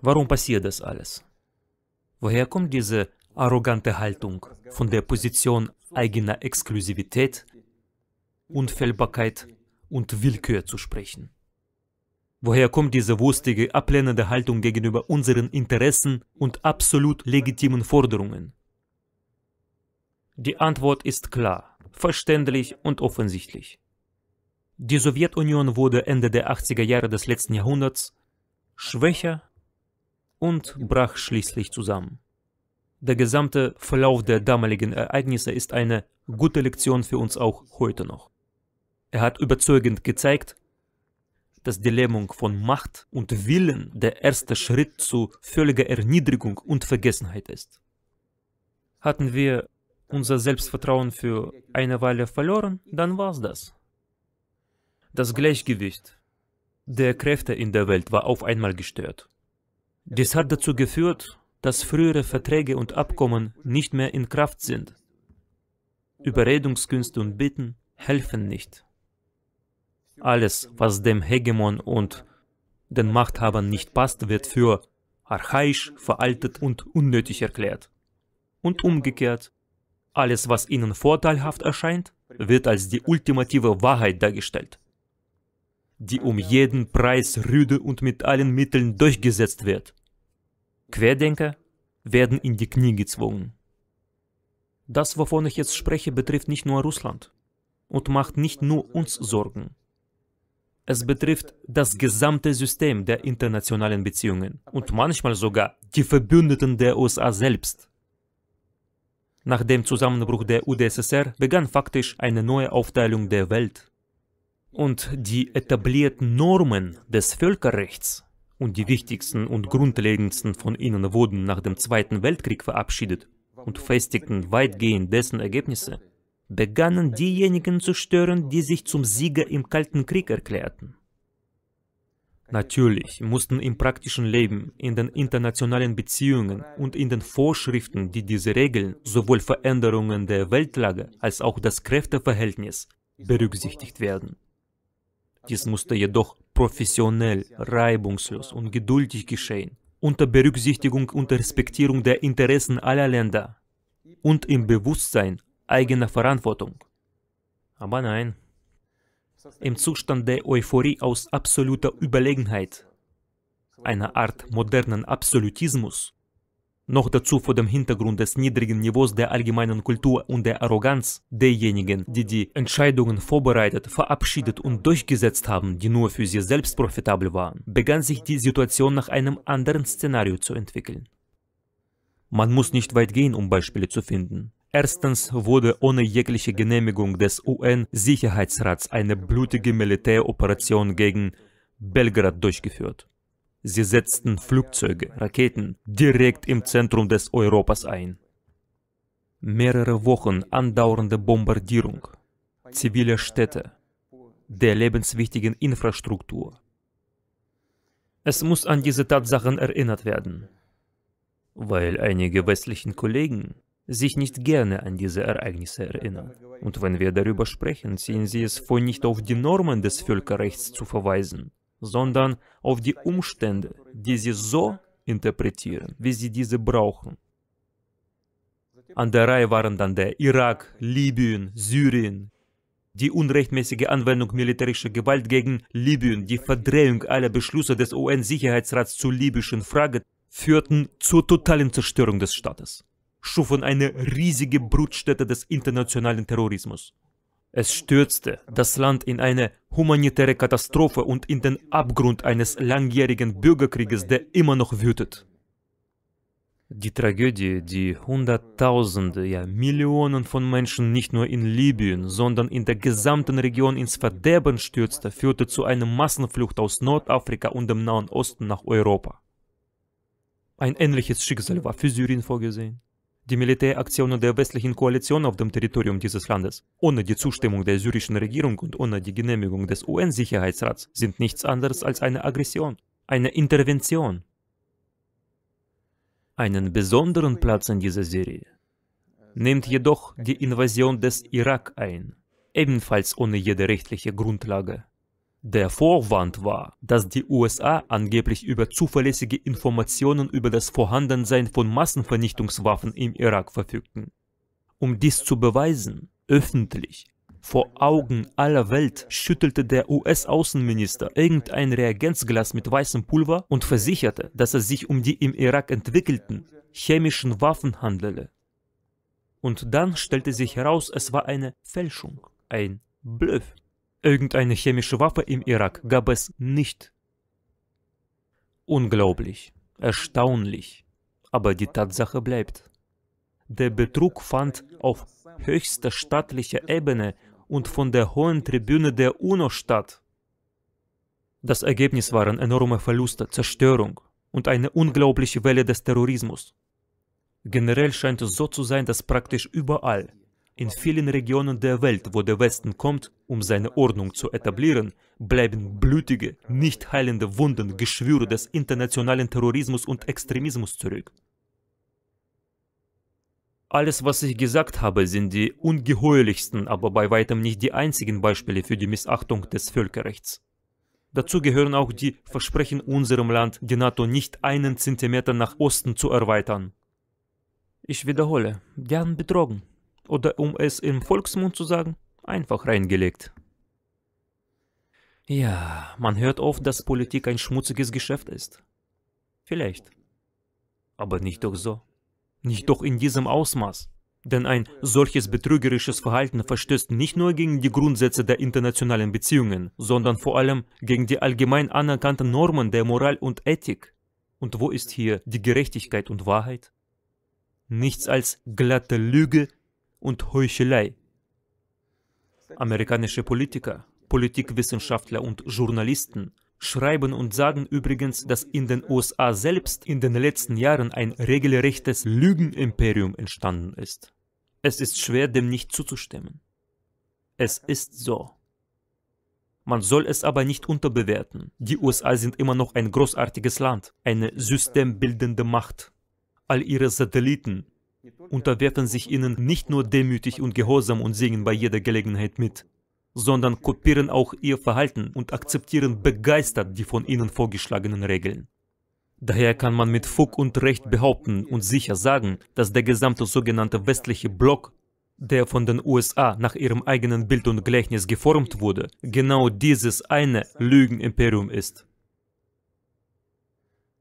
Warum passiert das alles? Woher kommt diese arrogante Haltung von der Position eigener Exklusivität, Unfällbarkeit und Willkür zu sprechen? Woher kommt diese wustige, ablehnende Haltung gegenüber unseren Interessen und absolut legitimen Forderungen? Die Antwort ist klar, verständlich und offensichtlich. Die Sowjetunion wurde Ende der 80er Jahre des letzten Jahrhunderts schwächer und brach schließlich zusammen. Der gesamte Verlauf der damaligen Ereignisse ist eine gute Lektion für uns auch heute noch. Er hat überzeugend gezeigt, dass die Lähmung von Macht und Willen der erste Schritt zu völliger Erniedrigung und Vergessenheit ist. Hatten wir unser Selbstvertrauen für eine Weile verloren, dann war's das. Das Gleichgewicht der Kräfte in der Welt war auf einmal gestört. Dies hat dazu geführt, dass frühere Verträge und Abkommen nicht mehr in Kraft sind. Überredungskünste und Bitten helfen nicht. Alles, was dem Hegemon und den Machthabern nicht passt, wird für archaisch, veraltet und unnötig erklärt. Und umgekehrt, alles, was ihnen vorteilhaft erscheint, wird als die ultimative Wahrheit dargestellt, die um jeden Preis rüde und mit allen Mitteln durchgesetzt wird. Querdenker werden in die Knie gezwungen. Das, wovon ich jetzt spreche, betrifft nicht nur Russland und macht nicht nur uns Sorgen. Es betrifft das gesamte System der internationalen Beziehungen und manchmal sogar die Verbündeten der USA selbst. Nach dem Zusammenbruch der UdSSR begann faktisch eine neue Aufteilung der Welt. Und die etablierten Normen des Völkerrechts und die wichtigsten und grundlegendsten von ihnen wurden nach dem Zweiten Weltkrieg verabschiedet und festigten weitgehend dessen Ergebnisse, begannen diejenigen zu stören, die sich zum Sieger im Kalten Krieg erklärten. Natürlich mussten im praktischen Leben, in den internationalen Beziehungen und in den Vorschriften, die diese regeln, sowohl Veränderungen der Weltlage als auch das Kräfteverhältnis berücksichtigt werden. Dies musste jedoch professionell, reibungslos und geduldig geschehen, unter Berücksichtigung und Respektierung der Interessen aller Länder und im Bewusstsein eigener Verantwortung. Aber nein, im Zustand der Euphorie aus absoluter Überlegenheit, einer Art modernen Absolutismus, noch dazu vor dem Hintergrund des niedrigen Niveaus der allgemeinen Kultur und der Arroganz derjenigen, die die Entscheidungen vorbereitet, verabschiedet und durchgesetzt haben, die nur für sie selbst profitabel waren, begann sich die Situation nach einem anderen Szenario zu entwickeln. Man muss nicht weit gehen, um Beispiele zu finden. Erstens wurde ohne jegliche Genehmigung des UN-Sicherheitsrats eine blutige Militäroperation gegen Belgrad durchgeführt. Sie setzten Flugzeuge, Raketen direkt im Zentrum des Europas ein. Mehrere Wochen andauernde Bombardierung ziviler Städte, der lebenswichtigen Infrastruktur. Es muss an diese Tatsachen erinnert werden, weil einige westlichen Kollegen sich nicht gerne an diese Ereignisse erinnern. Und wenn wir darüber sprechen, ziehen sie es vor, nicht auf die Normen des Völkerrechts zu verweisen, sondern auf die Umstände, die sie so interpretieren, wie sie diese brauchen. An der Reihe waren dann der Irak, Libyen, Syrien, die unrechtmäßige Anwendung militärischer Gewalt gegen Libyen, die Verdrehung aller Beschlüsse des UN-Sicherheitsrats zur libyschen Frage führten zur totalen Zerstörung des Staates, schufen eine riesige Brutstätte des internationalen Terrorismus es stürzte das Land in eine humanitäre Katastrophe und in den Abgrund eines langjährigen Bürgerkrieges, der immer noch wütet. Die Tragödie, die Hunderttausende, ja Millionen von Menschen nicht nur in Libyen, sondern in der gesamten Region ins Verderben stürzte, führte zu einer Massenflucht aus Nordafrika und dem Nahen Osten nach Europa. Ein ähnliches Schicksal war für Syrien vorgesehen. Die Militäraktionen der westlichen Koalition auf dem Territorium dieses Landes, ohne die Zustimmung der syrischen Regierung und ohne die Genehmigung des UN-Sicherheitsrats, sind nichts anderes als eine Aggression, eine Intervention. Einen besonderen Platz in dieser Serie nimmt jedoch die Invasion des Irak ein, ebenfalls ohne jede rechtliche Grundlage. Der Vorwand war, dass die USA angeblich über zuverlässige Informationen über das Vorhandensein von Massenvernichtungswaffen im Irak verfügten. Um dies zu beweisen, öffentlich, vor Augen aller Welt schüttelte der US-Außenminister irgendein Reagenzglas mit weißem Pulver und versicherte, dass es sich um die im Irak entwickelten chemischen Waffen handele. Und dann stellte sich heraus, es war eine Fälschung, ein Bluff. Irgendeine chemische Waffe im Irak gab es nicht. Unglaublich, erstaunlich, aber die Tatsache bleibt. Der Betrug fand auf höchster staatlicher Ebene und von der hohen Tribüne der UNO statt. Das Ergebnis waren enorme Verluste, Zerstörung und eine unglaubliche Welle des Terrorismus. Generell scheint es so zu sein, dass praktisch überall, in vielen Regionen der Welt, wo der Westen kommt, um seine Ordnung zu etablieren, bleiben blutige, nicht heilende Wunden, Geschwüre des internationalen Terrorismus und Extremismus zurück. Alles, was ich gesagt habe, sind die ungeheuerlichsten, aber bei weitem nicht die einzigen Beispiele für die Missachtung des Völkerrechts. Dazu gehören auch die Versprechen unserem Land, die NATO nicht einen Zentimeter nach Osten zu erweitern. Ich wiederhole, gern betrogen oder um es im Volksmund zu sagen, einfach reingelegt. Ja, man hört oft, dass Politik ein schmutziges Geschäft ist. Vielleicht. Aber nicht doch so. Nicht doch in diesem Ausmaß. Denn ein solches betrügerisches Verhalten verstößt nicht nur gegen die Grundsätze der internationalen Beziehungen, sondern vor allem gegen die allgemein anerkannten Normen der Moral und Ethik. Und wo ist hier die Gerechtigkeit und Wahrheit? Nichts als glatte Lüge, und Heuchelei. Amerikanische Politiker, Politikwissenschaftler und Journalisten schreiben und sagen übrigens, dass in den USA selbst in den letzten Jahren ein regelrechtes Lügenimperium entstanden ist. Es ist schwer, dem nicht zuzustimmen. Es ist so. Man soll es aber nicht unterbewerten. Die USA sind immer noch ein großartiges Land, eine systembildende Macht. All ihre Satelliten, unterwerfen sich ihnen nicht nur demütig und gehorsam und singen bei jeder Gelegenheit mit, sondern kopieren auch ihr Verhalten und akzeptieren begeistert die von ihnen vorgeschlagenen Regeln. Daher kann man mit Fug und Recht behaupten und sicher sagen, dass der gesamte sogenannte westliche Block, der von den USA nach ihrem eigenen Bild und Gleichnis geformt wurde, genau dieses eine Lügenimperium ist.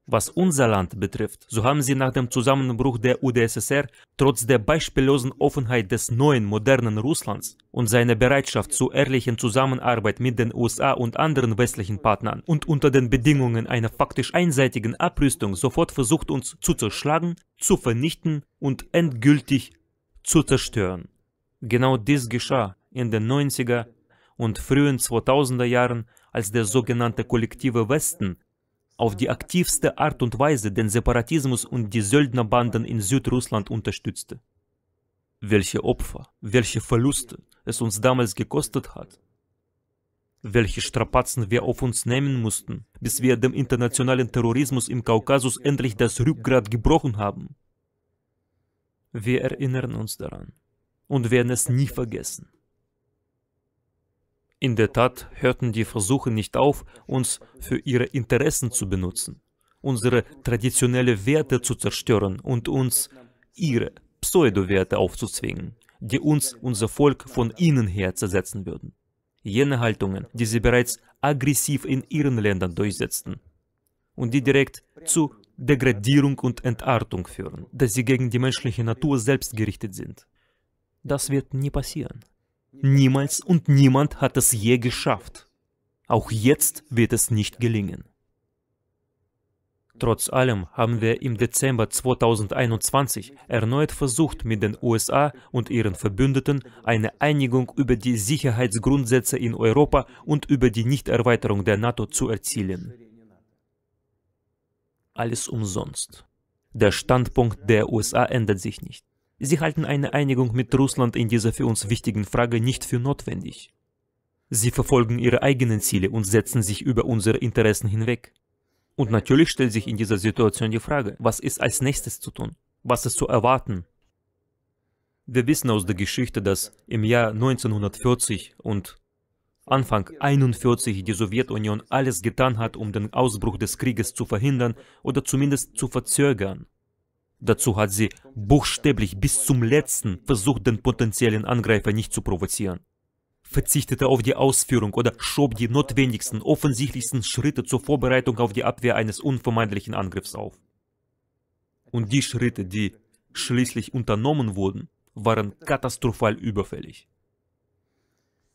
Was unser Land betrifft, so haben sie nach dem Zusammenbruch der UdSSR trotz der beispiellosen Offenheit des neuen modernen Russlands und seiner Bereitschaft zur ehrlichen Zusammenarbeit mit den USA und anderen westlichen Partnern und unter den Bedingungen einer faktisch einseitigen Abrüstung sofort versucht uns zu zerschlagen, zu vernichten und endgültig zu zerstören. Genau dies geschah in den 90er und frühen 2000er Jahren, als der sogenannte kollektive Westen auf die aktivste Art und Weise den Separatismus und die Söldnerbanden in Südrussland unterstützte. Welche Opfer, welche Verluste es uns damals gekostet hat. Welche Strapazen wir auf uns nehmen mussten, bis wir dem internationalen Terrorismus im Kaukasus endlich das Rückgrat gebrochen haben. Wir erinnern uns daran und werden es nie vergessen. In der Tat hörten die Versuche nicht auf, uns für ihre Interessen zu benutzen, unsere traditionellen Werte zu zerstören und uns ihre Pseudo-Werte aufzuzwingen, die uns unser Volk von innen her zersetzen würden. Jene Haltungen, die sie bereits aggressiv in ihren Ländern durchsetzten und die direkt zu Degradierung und Entartung führen, dass sie gegen die menschliche Natur selbst gerichtet sind. Das wird nie passieren. Niemals und niemand hat es je geschafft. Auch jetzt wird es nicht gelingen. Trotz allem haben wir im Dezember 2021 erneut versucht, mit den USA und ihren Verbündeten eine Einigung über die Sicherheitsgrundsätze in Europa und über die Nichterweiterung der NATO zu erzielen. Alles umsonst. Der Standpunkt der USA ändert sich nicht. Sie halten eine Einigung mit Russland in dieser für uns wichtigen Frage nicht für notwendig. Sie verfolgen ihre eigenen Ziele und setzen sich über unsere Interessen hinweg. Und natürlich stellt sich in dieser Situation die Frage, was ist als nächstes zu tun? Was ist zu erwarten? Wir wissen aus der Geschichte, dass im Jahr 1940 und Anfang 1941 die Sowjetunion alles getan hat, um den Ausbruch des Krieges zu verhindern oder zumindest zu verzögern. Dazu hat sie buchstäblich bis zum letzten versucht, den potenziellen Angreifer nicht zu provozieren verzichtete auf die Ausführung oder schob die notwendigsten, offensichtlichsten Schritte zur Vorbereitung auf die Abwehr eines unvermeidlichen Angriffs auf. Und die Schritte, die schließlich unternommen wurden, waren katastrophal überfällig.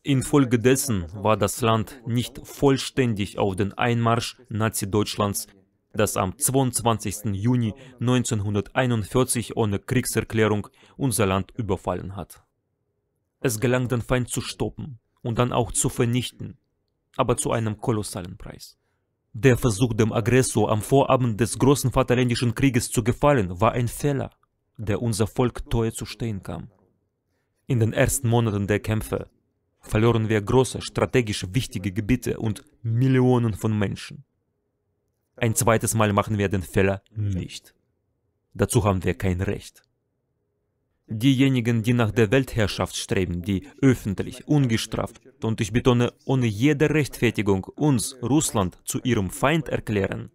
Infolgedessen war das Land nicht vollständig auf den Einmarsch Nazi-Deutschlands das am 22. Juni 1941 ohne Kriegserklärung unser Land überfallen hat. Es gelang den Feind zu stoppen und dann auch zu vernichten, aber zu einem kolossalen Preis. Der Versuch, dem Aggressor am Vorabend des großen Vaterländischen Krieges zu gefallen, war ein Fehler, der unser Volk teuer zu stehen kam. In den ersten Monaten der Kämpfe verloren wir große, strategisch wichtige Gebiete und Millionen von Menschen. Ein zweites Mal machen wir den Fehler nicht. Dazu haben wir kein Recht. Diejenigen, die nach der Weltherrschaft streben, die öffentlich, ungestraft und ich betone ohne jede Rechtfertigung uns, Russland, zu ihrem Feind erklären,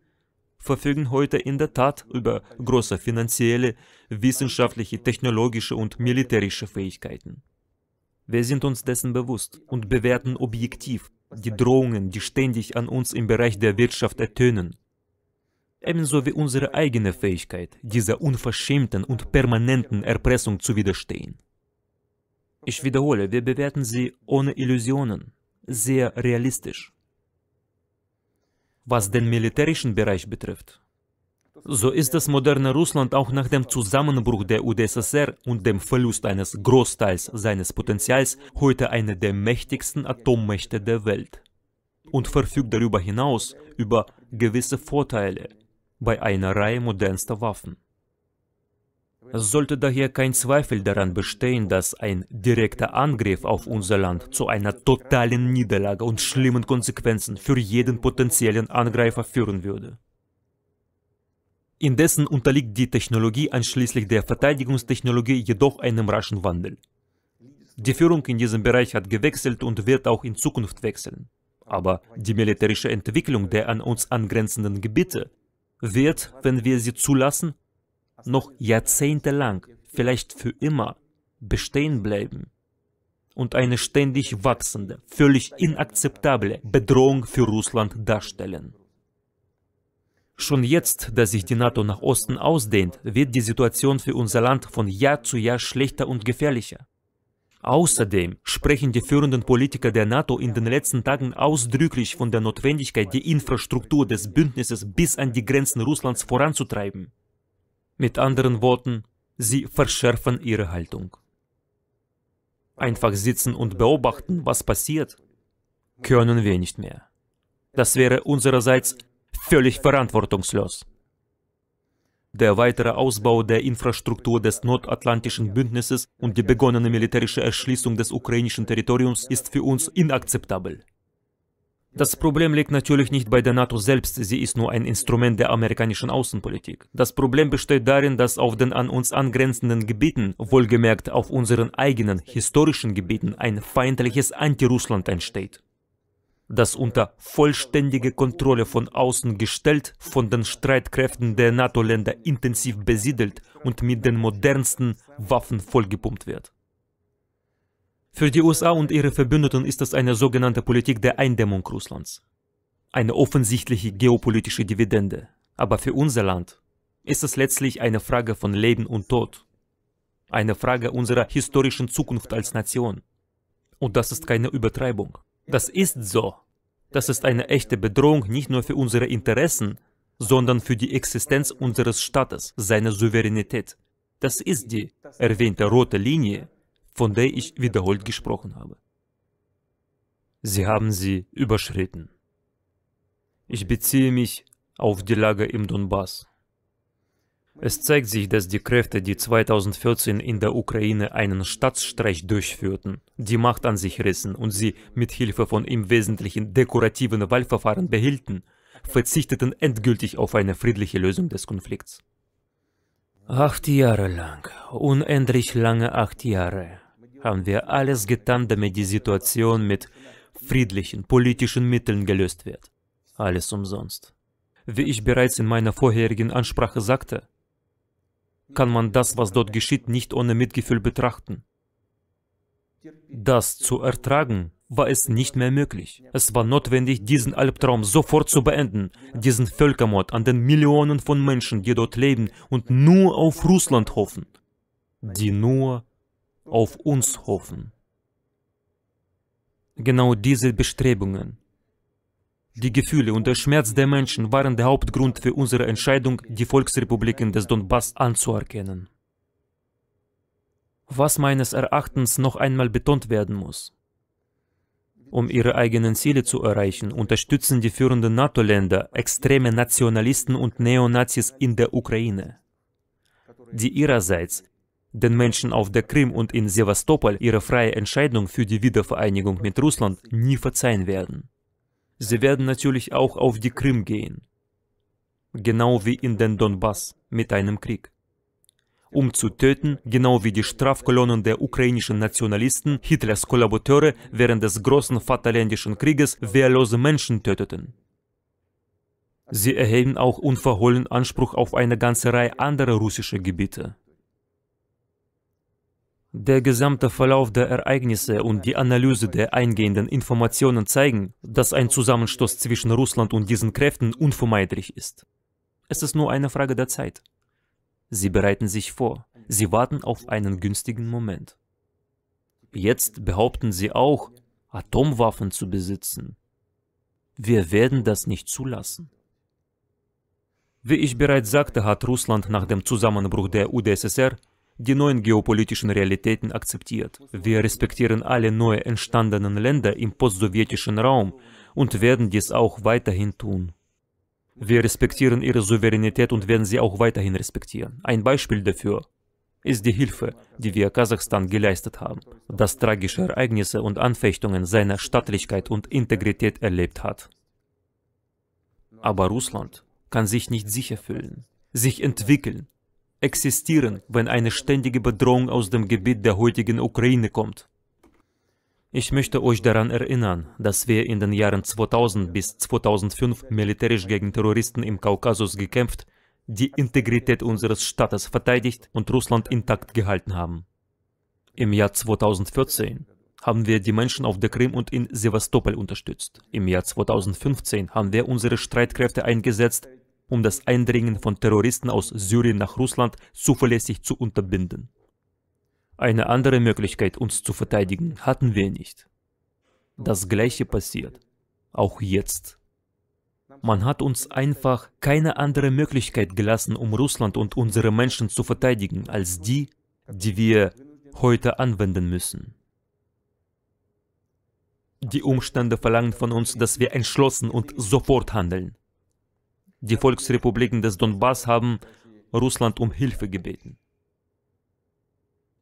verfügen heute in der Tat über große finanzielle, wissenschaftliche, technologische und militärische Fähigkeiten. Wir sind uns dessen bewusst und bewerten objektiv die Drohungen, die ständig an uns im Bereich der Wirtschaft ertönen, ebenso wie unsere eigene Fähigkeit, dieser unverschämten und permanenten Erpressung zu widerstehen. Ich wiederhole, wir bewerten sie ohne Illusionen, sehr realistisch. Was den militärischen Bereich betrifft, so ist das moderne Russland auch nach dem Zusammenbruch der UdSSR und dem Verlust eines Großteils seines Potenzials heute eine der mächtigsten Atommächte der Welt und verfügt darüber hinaus über gewisse Vorteile, bei einer Reihe modernster Waffen. Es sollte daher kein Zweifel daran bestehen, dass ein direkter Angriff auf unser Land zu einer totalen Niederlage und schlimmen Konsequenzen für jeden potenziellen Angreifer führen würde. Indessen unterliegt die Technologie anschließend der Verteidigungstechnologie jedoch einem raschen Wandel. Die Führung in diesem Bereich hat gewechselt und wird auch in Zukunft wechseln. Aber die militärische Entwicklung der an uns angrenzenden Gebiete wird, wenn wir sie zulassen, noch jahrzehntelang, vielleicht für immer, bestehen bleiben und eine ständig wachsende, völlig inakzeptable Bedrohung für Russland darstellen. Schon jetzt, da sich die NATO nach Osten ausdehnt, wird die Situation für unser Land von Jahr zu Jahr schlechter und gefährlicher. Außerdem sprechen die führenden Politiker der NATO in den letzten Tagen ausdrücklich von der Notwendigkeit, die Infrastruktur des Bündnisses bis an die Grenzen Russlands voranzutreiben. Mit anderen Worten, sie verschärfen ihre Haltung. Einfach sitzen und beobachten, was passiert, können wir nicht mehr. Das wäre unsererseits völlig verantwortungslos. Der weitere Ausbau der Infrastruktur des Nordatlantischen Bündnisses und die begonnene militärische Erschließung des ukrainischen Territoriums ist für uns inakzeptabel. Das Problem liegt natürlich nicht bei der NATO selbst, sie ist nur ein Instrument der amerikanischen Außenpolitik. Das Problem besteht darin, dass auf den an uns angrenzenden Gebieten, wohlgemerkt auf unseren eigenen historischen Gebieten, ein feindliches Anti-Russland entsteht das unter vollständige Kontrolle von außen gestellt, von den Streitkräften der NATO-Länder intensiv besiedelt und mit den modernsten Waffen vollgepumpt wird. Für die USA und ihre Verbündeten ist das eine sogenannte Politik der Eindämmung Russlands. Eine offensichtliche geopolitische Dividende. Aber für unser Land ist es letztlich eine Frage von Leben und Tod. Eine Frage unserer historischen Zukunft als Nation. Und das ist keine Übertreibung. Das ist so. Das ist eine echte Bedrohung nicht nur für unsere Interessen, sondern für die Existenz unseres Staates, seiner Souveränität. Das ist die erwähnte rote Linie, von der ich wiederholt gesprochen habe. Sie haben sie überschritten. Ich beziehe mich auf die Lage im Donbass. Es zeigt sich, dass die Kräfte, die 2014 in der Ukraine einen Staatsstreich durchführten, die Macht an sich rissen und sie mit Hilfe von im Wesentlichen dekorativen Wahlverfahren behielten, verzichteten endgültig auf eine friedliche Lösung des Konflikts. Acht Jahre lang, unendlich lange acht Jahre, haben wir alles getan, damit die Situation mit friedlichen, politischen Mitteln gelöst wird. Alles umsonst. Wie ich bereits in meiner vorherigen Ansprache sagte, kann man das, was dort geschieht, nicht ohne Mitgefühl betrachten. Das zu ertragen, war es nicht mehr möglich. Es war notwendig, diesen Albtraum sofort zu beenden, diesen Völkermord an den Millionen von Menschen, die dort leben und nur auf Russland hoffen, die nur auf uns hoffen. Genau diese Bestrebungen die Gefühle und der Schmerz der Menschen waren der Hauptgrund für unsere Entscheidung, die Volksrepubliken des Donbass anzuerkennen. Was meines Erachtens noch einmal betont werden muss. Um ihre eigenen Ziele zu erreichen, unterstützen die führenden NATO-Länder extreme Nationalisten und Neonazis in der Ukraine, die ihrerseits den Menschen auf der Krim und in Sevastopol ihre freie Entscheidung für die Wiedervereinigung mit Russland nie verzeihen werden. Sie werden natürlich auch auf die Krim gehen. Genau wie in den Donbass mit einem Krieg. Um zu töten, genau wie die Strafkolonnen der ukrainischen Nationalisten, Hitlers Kollaborateure während des großen Vaterländischen Krieges wehrlose Menschen töteten. Sie erheben auch unverhohlen Anspruch auf eine ganze Reihe anderer russischer Gebiete, der gesamte Verlauf der Ereignisse und die Analyse der eingehenden Informationen zeigen, dass ein Zusammenstoß zwischen Russland und diesen Kräften unvermeidlich ist. Es ist nur eine Frage der Zeit. Sie bereiten sich vor. Sie warten auf einen günstigen Moment. Jetzt behaupten sie auch, Atomwaffen zu besitzen. Wir werden das nicht zulassen. Wie ich bereits sagte, hat Russland nach dem Zusammenbruch der UdSSR die neuen geopolitischen Realitäten akzeptiert. Wir respektieren alle neu entstandenen Länder im postsowjetischen Raum und werden dies auch weiterhin tun. Wir respektieren ihre Souveränität und werden sie auch weiterhin respektieren. Ein Beispiel dafür ist die Hilfe, die wir Kasachstan geleistet haben, das tragische Ereignisse und Anfechtungen seiner Staatlichkeit und Integrität erlebt hat. Aber Russland kann sich nicht sicher fühlen, sich entwickeln existieren, wenn eine ständige Bedrohung aus dem Gebiet der heutigen Ukraine kommt. Ich möchte euch daran erinnern, dass wir in den Jahren 2000 bis 2005 militärisch gegen Terroristen im Kaukasus gekämpft, die Integrität unseres Staates verteidigt und Russland intakt gehalten haben. Im Jahr 2014 haben wir die Menschen auf der Krim und in Sevastopol unterstützt. Im Jahr 2015 haben wir unsere Streitkräfte eingesetzt, um das Eindringen von Terroristen aus Syrien nach Russland zuverlässig zu unterbinden. Eine andere Möglichkeit, uns zu verteidigen, hatten wir nicht. Das gleiche passiert, auch jetzt. Man hat uns einfach keine andere Möglichkeit gelassen, um Russland und unsere Menschen zu verteidigen, als die, die wir heute anwenden müssen. Die Umstände verlangen von uns, dass wir entschlossen und sofort handeln. Die Volksrepubliken des Donbass haben Russland um Hilfe gebeten.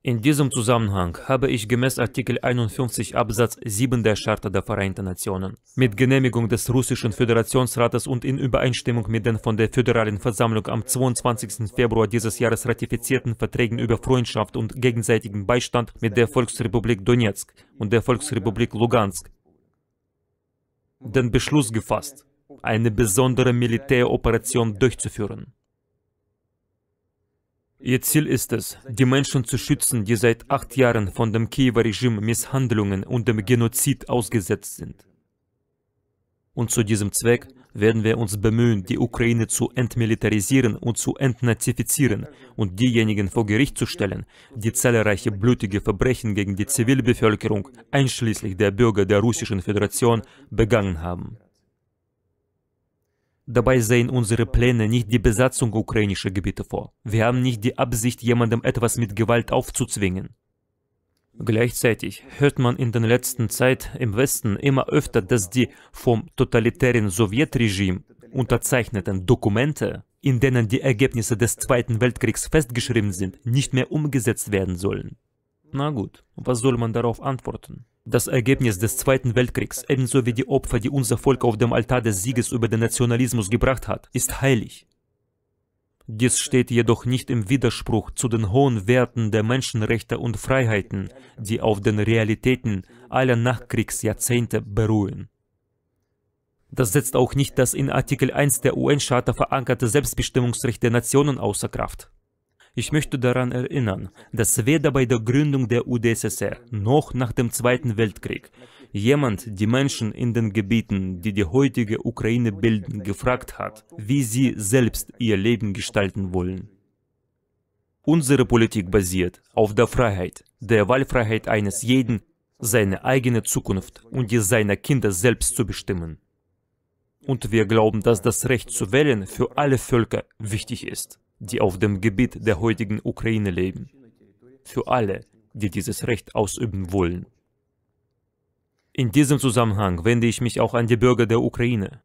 In diesem Zusammenhang habe ich gemäß Artikel 51 Absatz 7 der Charta der Vereinten Nationen mit Genehmigung des russischen Föderationsrates und in Übereinstimmung mit den von der Föderalen Versammlung am 22. Februar dieses Jahres ratifizierten Verträgen über Freundschaft und gegenseitigen Beistand mit der Volksrepublik Donetsk und der Volksrepublik Lugansk den Beschluss gefasst, eine besondere Militäroperation durchzuführen. Ihr Ziel ist es, die Menschen zu schützen, die seit acht Jahren von dem Kiewer Regime Misshandlungen und dem Genozid ausgesetzt sind. Und zu diesem Zweck werden wir uns bemühen, die Ukraine zu entmilitarisieren und zu entnazifizieren und diejenigen vor Gericht zu stellen, die zahlreiche blutige Verbrechen gegen die Zivilbevölkerung, einschließlich der Bürger der Russischen Föderation, begangen haben. Dabei sehen unsere Pläne nicht die Besatzung ukrainischer Gebiete vor. Wir haben nicht die Absicht, jemandem etwas mit Gewalt aufzuzwingen. Gleichzeitig hört man in der letzten Zeit im Westen immer öfter, dass die vom totalitären Sowjetregime unterzeichneten Dokumente, in denen die Ergebnisse des Zweiten Weltkriegs festgeschrieben sind, nicht mehr umgesetzt werden sollen. Na gut, was soll man darauf antworten? Das Ergebnis des Zweiten Weltkriegs, ebenso wie die Opfer, die unser Volk auf dem Altar des Sieges über den Nationalismus gebracht hat, ist heilig. Dies steht jedoch nicht im Widerspruch zu den hohen Werten der Menschenrechte und Freiheiten, die auf den Realitäten aller Nachkriegsjahrzehnte beruhen. Das setzt auch nicht das in Artikel 1 der UN-Charta verankerte Selbstbestimmungsrecht der Nationen außer Kraft. Ich möchte daran erinnern, dass weder bei der Gründung der UdSSR noch nach dem Zweiten Weltkrieg jemand die Menschen in den Gebieten, die die heutige Ukraine bilden, gefragt hat, wie sie selbst ihr Leben gestalten wollen. Unsere Politik basiert auf der Freiheit, der Wahlfreiheit eines jeden, seine eigene Zukunft und die seiner Kinder selbst zu bestimmen. Und wir glauben, dass das Recht zu wählen für alle Völker wichtig ist die auf dem Gebiet der heutigen Ukraine leben. Für alle, die dieses Recht ausüben wollen. In diesem Zusammenhang wende ich mich auch an die Bürger der Ukraine.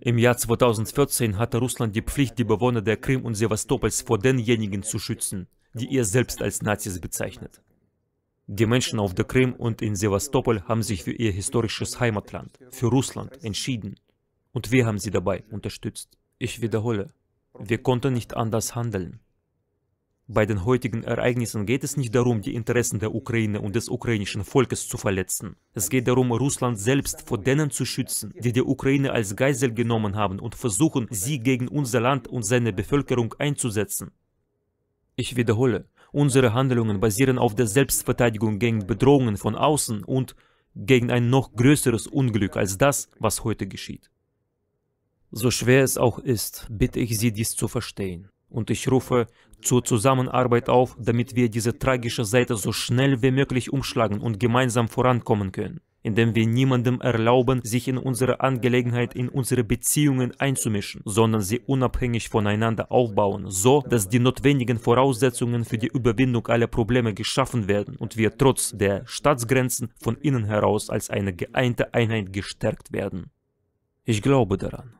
Im Jahr 2014 hatte Russland die Pflicht, die Bewohner der Krim und Sevastopols vor denjenigen zu schützen, die ihr selbst als Nazis bezeichnet. Die Menschen auf der Krim und in Sevastopol haben sich für ihr historisches Heimatland, für Russland, entschieden. Und wir haben sie dabei unterstützt. Ich wiederhole, wir konnten nicht anders handeln. Bei den heutigen Ereignissen geht es nicht darum, die Interessen der Ukraine und des ukrainischen Volkes zu verletzen. Es geht darum, Russland selbst vor denen zu schützen, die die Ukraine als Geisel genommen haben und versuchen, sie gegen unser Land und seine Bevölkerung einzusetzen. Ich wiederhole, unsere Handlungen basieren auf der Selbstverteidigung gegen Bedrohungen von außen und gegen ein noch größeres Unglück als das, was heute geschieht so schwer es auch ist, bitte ich Sie dies zu verstehen. Und ich rufe zur Zusammenarbeit auf, damit wir diese tragische Seite so schnell wie möglich umschlagen und gemeinsam vorankommen können, indem wir niemandem erlauben, sich in unsere Angelegenheit, in unsere Beziehungen einzumischen, sondern sie unabhängig voneinander aufbauen, so dass die notwendigen Voraussetzungen für die Überwindung aller Probleme geschaffen werden und wir trotz der Staatsgrenzen von innen heraus als eine geeinte Einheit gestärkt werden. Ich glaube daran.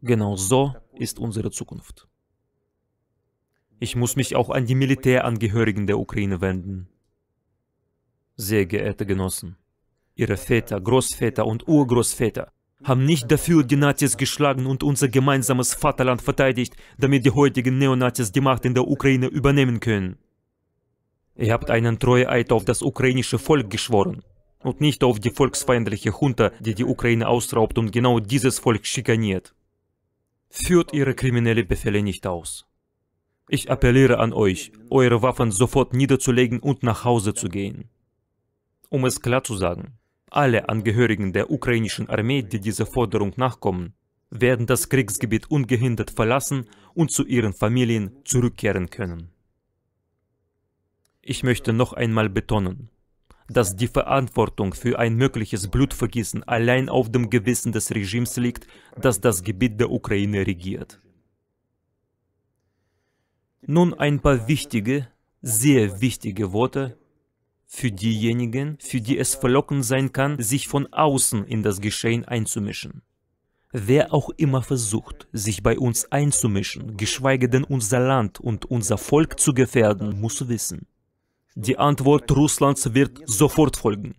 Genau so ist unsere Zukunft. Ich muss mich auch an die Militärangehörigen der Ukraine wenden. Sehr geehrte Genossen, Ihre Väter, Großväter und Urgroßväter haben nicht dafür die Nazis geschlagen und unser gemeinsames Vaterland verteidigt, damit die heutigen Neonazis die Macht in der Ukraine übernehmen können. Ihr habt einen Treueeid auf das ukrainische Volk geschworen und nicht auf die volksfeindliche Junta, die die Ukraine ausraubt und genau dieses Volk schikaniert. Führt ihre kriminellen Befehle nicht aus. Ich appelliere an euch, eure Waffen sofort niederzulegen und nach Hause zu gehen. Um es klar zu sagen, alle Angehörigen der ukrainischen Armee, die dieser Forderung nachkommen, werden das Kriegsgebiet ungehindert verlassen und zu ihren Familien zurückkehren können. Ich möchte noch einmal betonen, dass die Verantwortung für ein mögliches Blutvergießen allein auf dem Gewissen des Regimes liegt, das das Gebiet der Ukraine regiert. Nun ein paar wichtige, sehr wichtige Worte für diejenigen, für die es verlockend sein kann, sich von außen in das Geschehen einzumischen. Wer auch immer versucht, sich bei uns einzumischen, geschweige denn unser Land und unser Volk zu gefährden, muss wissen, die Antwort Russlands wird sofort folgen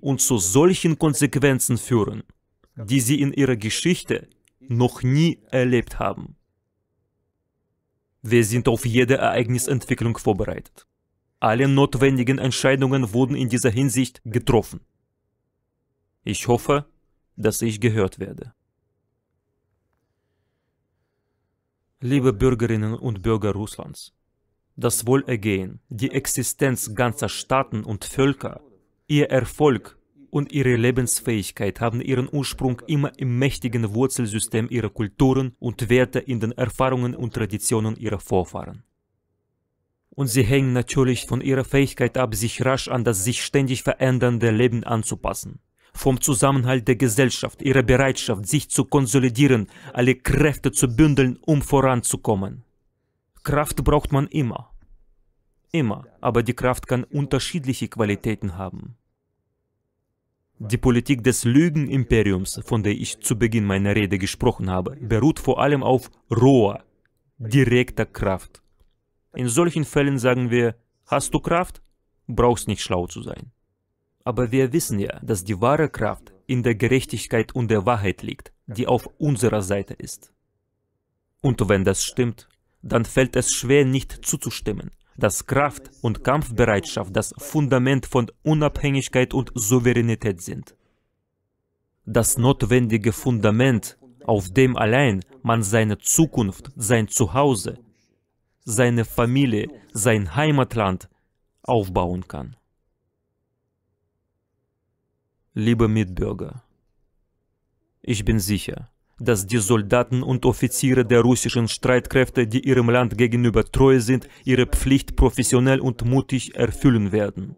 und zu solchen Konsequenzen führen, die sie in ihrer Geschichte noch nie erlebt haben. Wir sind auf jede Ereignisentwicklung vorbereitet. Alle notwendigen Entscheidungen wurden in dieser Hinsicht getroffen. Ich hoffe, dass ich gehört werde. Liebe Bürgerinnen und Bürger Russlands, das Wohlergehen, die Existenz ganzer Staaten und Völker, ihr Erfolg und ihre Lebensfähigkeit haben ihren Ursprung immer im mächtigen Wurzelsystem ihrer Kulturen und Werte in den Erfahrungen und Traditionen ihrer Vorfahren. Und sie hängen natürlich von ihrer Fähigkeit ab, sich rasch an das sich ständig verändernde Leben anzupassen vom Zusammenhalt der Gesellschaft, ihrer Bereitschaft, sich zu konsolidieren, alle Kräfte zu bündeln, um voranzukommen. Kraft braucht man immer. Immer. Aber die Kraft kann unterschiedliche Qualitäten haben. Die Politik des Lügenimperiums, von der ich zu Beginn meiner Rede gesprochen habe, beruht vor allem auf roher, direkter Kraft. In solchen Fällen sagen wir, hast du Kraft? Brauchst nicht schlau zu sein. Aber wir wissen ja, dass die wahre Kraft in der Gerechtigkeit und der Wahrheit liegt, die auf unserer Seite ist. Und wenn das stimmt, dann fällt es schwer nicht zuzustimmen, dass Kraft und Kampfbereitschaft das Fundament von Unabhängigkeit und Souveränität sind. Das notwendige Fundament, auf dem allein man seine Zukunft, sein Zuhause, seine Familie, sein Heimatland aufbauen kann. Liebe Mitbürger, ich bin sicher, dass die Soldaten und Offiziere der russischen Streitkräfte, die ihrem Land gegenüber treu sind, ihre Pflicht professionell und mutig erfüllen werden.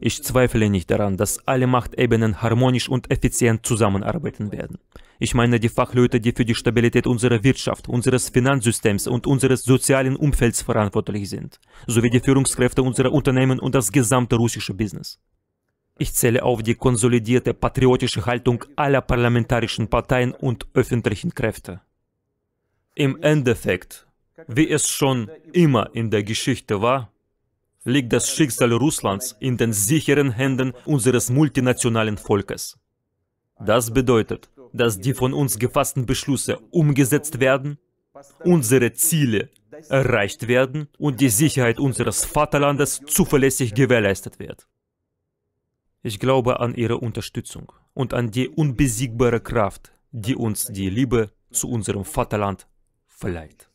Ich zweifle nicht daran, dass alle Machtebenen harmonisch und effizient zusammenarbeiten werden. Ich meine die Fachleute, die für die Stabilität unserer Wirtschaft, unseres Finanzsystems und unseres sozialen Umfelds verantwortlich sind, sowie die Führungskräfte unserer Unternehmen und das gesamte russische Business. Ich zähle auf die konsolidierte patriotische Haltung aller parlamentarischen Parteien und öffentlichen Kräfte. Im Endeffekt, wie es schon immer in der Geschichte war, liegt das Schicksal Russlands in den sicheren Händen unseres multinationalen Volkes. Das bedeutet, dass die von uns gefassten Beschlüsse umgesetzt werden, unsere Ziele erreicht werden und die Sicherheit unseres Vaterlandes zuverlässig gewährleistet wird. Ich glaube an Ihre Unterstützung und an die unbesiegbare Kraft, die uns die Liebe zu unserem Vaterland verleiht.